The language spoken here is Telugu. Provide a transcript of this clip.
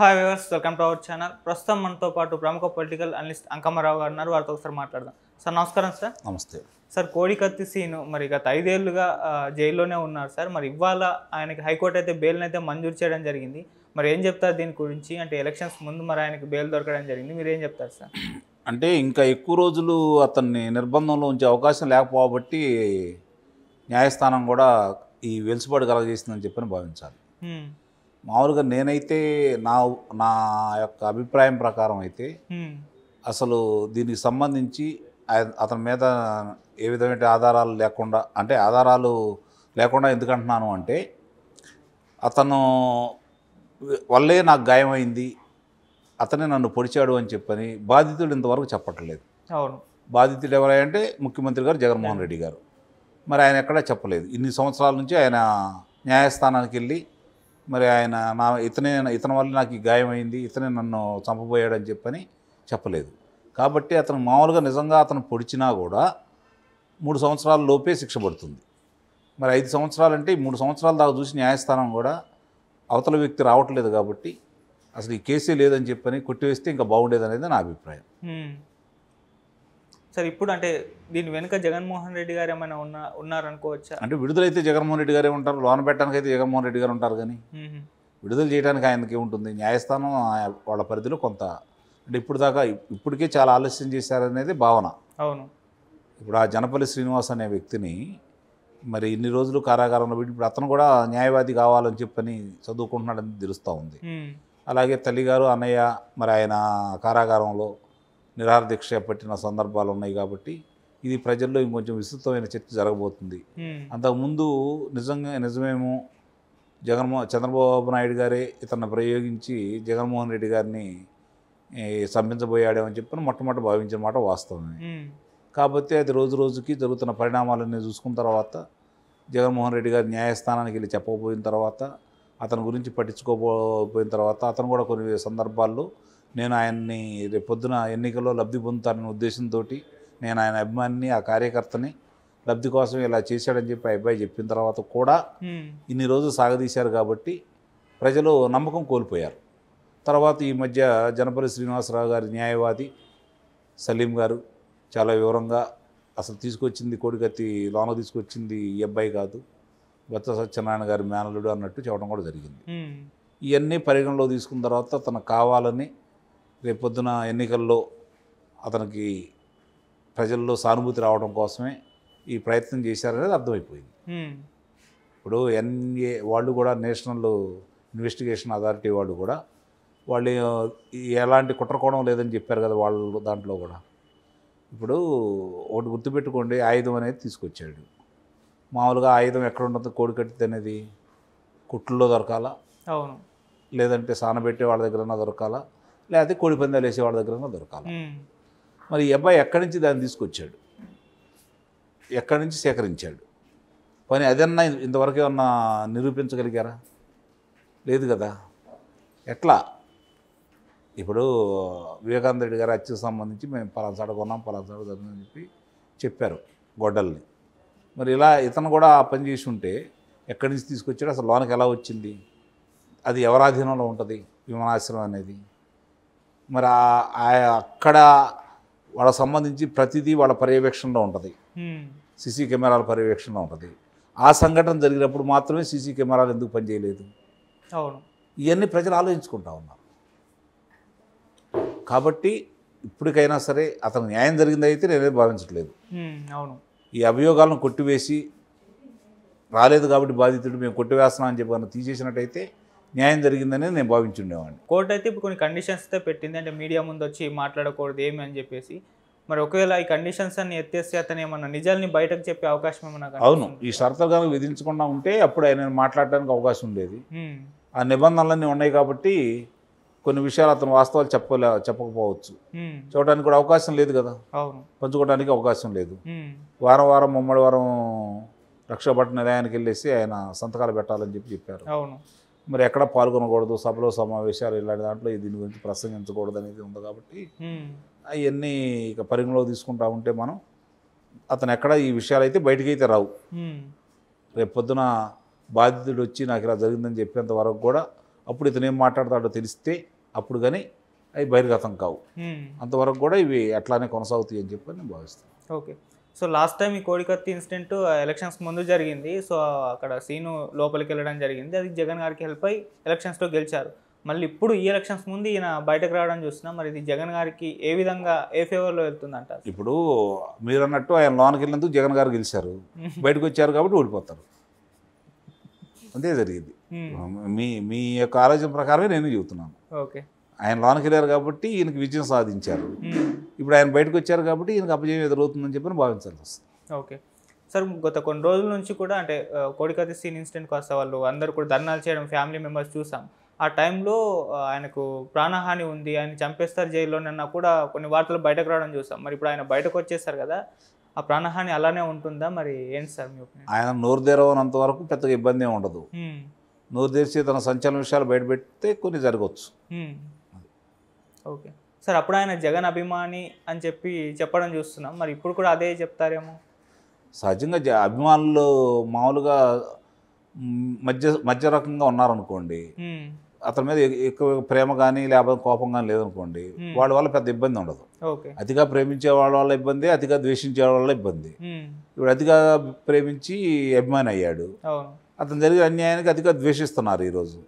hi viewers welcome to our channel ప్రస్తుతం మనతో పాటు ప్రముఖ పొలిటికల్ అనలిస్ట్ అంకమ్మరావు గారు ఉన్నారు వారితో ఒకసారి మాట్లాడదాం సార్ నమస్కారం సార్ నమస్తే సార్ కోడికత్తి సీను మరి గత ఐదేళ్లుగా జైల్లోనే ఉన్నారు సార్ మరి ఇవాళ ఆయనకి హైకోర్టు అయితే బెయిల్ని అయితే మంజూరు చేయడం జరిగింది మరి ఏం చెప్తారు దీని గురించి అంటే ఎలక్షన్స్ ముందు మరి ఆయనకి బెయిల్ దొరకడం జరిగింది మీరు ఏం చెప్తారు సార్ అంటే ఇంకా ఎక్కువ రోజులు అతన్ని నిర్బంధంలో ఉంచే అవకాశం లేకపోబట్టి న్యాయస్థానం కూడా ఈ వెలుసుబాటు కలగజేసిందని చెప్పని భావించాలి మామూలుగా నేనైతే నా నా యొక్క అభిప్రాయం ప్రకారం అయితే అసలు దీనికి సంబంధించి అతని మీద ఏ విధమైన ఆధారాలు లేకుండా అంటే ఆధారాలు లేకుండా ఎందుకంటున్నాను అంటే అతను వల్లే నాకు గాయమైంది అతనే నన్ను పొడిచాడు అని చెప్పని బాధితుడు ఇంతవరకు చెప్పట్లేదు అవును బాధితుడు ఎవరంటే ముఖ్యమంత్రి గారు జగన్మోహన్ రెడ్డి గారు మరి ఆయన ఎక్కడా చెప్పలేదు ఇన్ని సంవత్సరాల నుంచి ఆయన న్యాయస్థానానికి వెళ్ళి మరి ఆయన నా ఇతనే ఇతని వల్ల నాకు ఈ గాయమైంది ఇతనే నన్ను చంపబోయాడని చెప్పని చెప్పలేదు కాబట్టి అతను మామూలుగా నిజంగా అతను పొడిచినా కూడా మూడు సంవత్సరాల లోపే శిక్ష పడుతుంది మరి ఐదు సంవత్సరాలంటే మూడు సంవత్సరాల దాకా చూసి న్యాయస్థానం కూడా అవతల వ్యక్తి రావట్లేదు కాబట్టి అసలు ఈ కేసే లేదని చెప్పని కొట్టివేస్తే ఇంకా బాగుండేది అనేది నా అభిప్రాయం సార్ ఇప్పుడు అంటే దీని వెనుక జగన్మోహన్ రెడ్డి గారు ఏమైనా ఉన్నా ఉన్నారనుకోవచ్చా అంటే విడుదలైతే జగన్మోహన్ రెడ్డి గారే ఉంటారు లోన్ పెట్టడానికి అయితే జగన్మోహన్ రెడ్డి గారు ఉంటారు కానీ విడుదల చేయడానికి ఆయనకి ఉంటుంది న్యాయస్థానం వాళ్ళ పరిధిలో కొంత అంటే ఇప్పుడు దాకా ఇప్పటికే చాలా ఆలస్యం చేశారనేది భావన అవును ఇప్పుడు ఆ జనపల్లి శ్రీనివాస్ అనే వ్యక్తిని మరి ఇన్ని రోజులు కారాగారంలో పెట్టి ఇప్పుడు అతను కూడా న్యాయవాది కావాలని చెప్పని చదువుకుంటున్నాడని తెలుస్తూ ఉంది అలాగే తల్లిగారు అన్నయ్య మరి ఆయన కారాగారంలో నిరాహారదీక్ష పట్టిన సందర్భాలు ఉన్నాయి కాబట్టి ఇది ప్రజల్లో ఇంకొంచెం విస్తృతమైన చర్చ జరగబోతుంది అంతకుముందు నిజంగా నిజమేమో జగన్మో చంద్రబాబు నాయుడు గారే ఇతన్ని ప్రయోగించి జగన్మోహన్ రెడ్డి గారిని అని చెప్పి మొట్టమొదటి భావించిన మాట వాస్తవమే కాకపోతే అది రోజు రోజుకి జరుగుతున్న పరిణామాలన్నీ చూసుకున్న తర్వాత జగన్మోహన్ రెడ్డి గారు న్యాయస్థానానికి వెళ్ళి చెప్పకపోయిన తర్వాత అతని గురించి పట్టించుకోపోయిన తర్వాత అతను కూడా కొన్ని సందర్భాల్లో నేను ఆయన్ని రేపొద్దున ఎన్నికల్లో లబ్ధి పొందుతానన్న ఉద్దేశంతో నేను ఆయన అభిమానిని ఆ కార్యకర్తని లబ్ధి కోసం ఇలా చేశాడని చెప్పి ఆ అబ్బాయి చెప్పిన తర్వాత కూడా ఇన్ని రోజులు సాగదీశారు కాబట్టి ప్రజలు నమ్మకం కోల్పోయారు తర్వాత ఈ మధ్య జనపల్లి శ్రీనివాసరావు గారి న్యాయవాది సలీం గారు చాలా వివరంగా అసలు తీసుకొచ్చింది కోడికత్తి లోన తీసుకొచ్చింది ఈ అబ్బాయి కాదు బత్త సత్యనారాయణ గారి మేనలుడు అన్నట్టు చెప్పడం కూడా జరిగింది ఇవన్నీ పరిగణలో తీసుకున్న తర్వాత తన కావాలని రేపొద్దున ఎన్నికల్లో అతనికి ప్రజల్లో సానుభూతి రావడం కోసమే ఈ ప్రయత్నం చేశారనేది అర్థమైపోయింది ఇప్పుడు ఎన్ఏ వాళ్ళు కూడా నేషనల్ ఇన్వెస్టిగేషన్ అథారిటీ వాళ్ళు కూడా వాళ్ళు ఎలాంటి కుట్రకోణం లేదని చెప్పారు కదా వాళ్ళు దాంట్లో కూడా ఇప్పుడు ఒకటి గుర్తుపెట్టుకోండి ఆయుధం అనేది తీసుకొచ్చాడు మామూలుగా ఆయుధం ఎక్కడ ఉండదు కోడి కట్టింది అనేది కుట్లలో దొరకాల అవును లేదంటే సానబెట్టే వాళ్ళ దగ్గర దొరకాలా లేకపోతే కోడి పందాలు వేసేవాళ్ళ దగ్గర దొరకాలి మరి ఈ అబ్బాయి ఎక్కడి నుంచి దాన్ని తీసుకొచ్చాడు ఎక్కడి నుంచి సేకరించాడు పని అదన్నా ఇంతవరకు ఏమన్నా నిరూపించగలిగారా లేదు కదా ఎట్లా ఇప్పుడు వివేకానంద రెడ్డి గారు హత్యకు సంబంధించి మేము పలాసాడ కొన్నాం పలాసాడ అని చెప్పి చెప్పారు గొడ్డల్ని మరి ఇలా ఇతను కూడా ఆ పని చేసి ఉంటే ఎక్కడి నుంచి తీసుకొచ్చాడు అసలు లోనికి ఎలా వచ్చింది అది ఎవరాధీనంలో ఉంటుంది విమానాశ్రయం అనేది మరి అక్కడ వాళ్ళకి సంబంధించి ప్రతిదీ వాళ్ళ పర్యవేక్షణలో ఉంటుంది సీసీ కెమెరాల పర్యవేక్షణలో ఉంటుంది ఆ సంఘటన జరిగినప్పుడు మాత్రమే సీసీ కెమెరాలు ఎందుకు పనిచేయలేదు అవును ఇవన్నీ ప్రజలు ఆలోచించుకుంటా ఉన్నారు కాబట్టి ఇప్పటికైనా సరే అతను న్యాయం జరిగిందైతే నేనే భావించట్లేదు అవును ఈ అభియోగాలను కొట్టివేసి రాలేదు కాబట్టి బాధితుడు మేము కొట్టివేస్తున్నాం అని చెప్పి తీసేసినట్టయితే న్యాయం జరిగిందని నేను భావించుండేవాడిని కోర్టు అయితే ఇప్పుడు కొన్ని కండిషన్స్ అయితే పెట్టింది అంటే మీడియా ముందు వచ్చి మాట్లాడకూడదు ఏమి అని చెప్పేసి మరి ఒకవేళ ఈ కండిషన్స్ అన్ని ఎత్తేస్తే అతను ఏమన్నా నిజాన్ని బయటకు చెప్పే అవకాశం ఏమన్నా అవును ఈ షరతులు కనుక విధించకుండా ఉంటే అప్పుడు ఆయన మాట్లాడడానికి అవకాశం ఉండేది ఆ నిబంధనలన్నీ ఉన్నాయి కాబట్టి కొన్ని విషయాలు అతను వాస్తవాలు చెప్పలే చెప్పకపోవచ్చు చూడడానికి కూడా అవకాశం లేదు కదా పంచుకోవడానికి అవకాశం లేదు వారం వారం ముమ్మడి వారం రక్షాపట్న నిలయానికి వెళ్ళేసి ఆయన సంతకాలు పెట్టాలని చెప్పి చెప్పారు మరి ఎక్కడ పాల్గొనకూడదు సభలో సమావేశాలు ఇలాంటి దాంట్లో దీని గురించి ప్రసంగించకూడదు అనేది ఉంది కాబట్టి అవన్నీ ఇక పరిగణలో తీసుకుంటా ఉంటే మనం అతను ఎక్కడ ఈ విషయాలు అయితే బయటికి అయితే రావు రేపు పొద్దున బాధితుడు వచ్చి నాకు ఇలా జరిగిందని చెప్పేంత వరకు కూడా అప్పుడు ఇతను ఏం మాట్లాడతాడో తెలిస్తే అప్పుడు కానీ అవి బహిర్గతం కావు అంతవరకు కూడా ఇవి అట్లానే కొనసాగుతాయి అని చెప్పి నేను భావిస్తాను ఓకే సో లాస్ట్ టైం ఈ కోడికత్తి ఇన్సిడెంట్ ఎలక్షన్స్ ముందు జరిగింది సో అక్కడ సీను లోపలికి వెళ్ళడం జరిగింది అది జగన్ గారికి హెల్ప్ అయ్యి ఎలక్షన్స్లో గెలిచారు మళ్ళీ ఇప్పుడు ఈ ఎలక్షన్స్ ముందు ఈయన బయటకు రావడం చూస్తున్నా మరి ఇది జగన్ గారికి ఏ విధంగా ఏ ఫేవర్లో వెళ్తుందంట ఇప్పుడు మీరు అన్నట్టు ఆయన లోనకి వెళ్ళినందుకు జగన్ గారు గెలిచారు బయటకు వచ్చారు కాబట్టి ఓడిపోతారు అంతే జరిగింది మీ మీ యొక్క ఆలోచన ప్రకారమే నేను చెబుతున్నాను ఓకే ఆయన లోనకి వెళ్ళారు కాబట్టి ఈయనకి విజయం సాధించారు ఇప్పుడు ఆయన బయటకు వచ్చారు కాబట్టి ఈయనకు అపజయం ఎదురవుతుందని చెప్పి భావించాల్సి వస్తుంది ఓకే సార్ గత కొన్ని రోజుల నుంచి కూడా అంటే కోడికతి సీన్ ఇన్సిడెంట్ కాస్త వాళ్ళు అందరూ కూడా ధర్నాలు చేయడం ఫ్యామిలీ మెంబర్స్ చూసాం ఆ టైంలో ఆయనకు ప్రాణహాని ఉంది ఆయన చంపేస్తారు జైల్లోనన్నా కూడా కొన్ని వార్తలు బయటకు రావడం చూసాం మరి ఇప్పుడు ఆయన బయటకు వచ్చేస్తారు కదా ఆ ప్రాణహాని అలానే ఉంటుందా మరి ఏంటి సార్ మీ ఆయన నోరు తెరవనంత వరకు పెద్దగా ఇబ్బంది ఉండదు నోరు తెరిచి తన సంచలన విషయాలు బయటపెడితే కొన్ని జరగవచ్చు ఓకే సార్ అప్పుడు ఆయన జగన్ అభిమాని అని చెప్పి చెప్పడం చూస్తున్నాం మరి ఇప్పుడు కూడా అదే చెప్తారేమో సహజంగా అభిమానులు మామూలుగా మధ్య మధ్య రకంగా ఉన్నారనుకోండి అతని మీద ఎక్కువ ప్రేమ కానీ లేకపోతే కోపం కానీ లేదనుకోండి వాళ్ళ వల్ల పెద్ద ఇబ్బంది ఉండదు అతిగా ప్రేమించే వాళ్ళ వల్ల ఇబ్బంది అతిగా ద్వేషించే వాళ్ళ ఇబ్బంది ఇప్పుడు అతిగా ప్రేమించి అభిమాని అయ్యాడు అతను జరిగే అన్యాయానికి అతిగా ద్వేషిస్తున్నారు ఈరోజు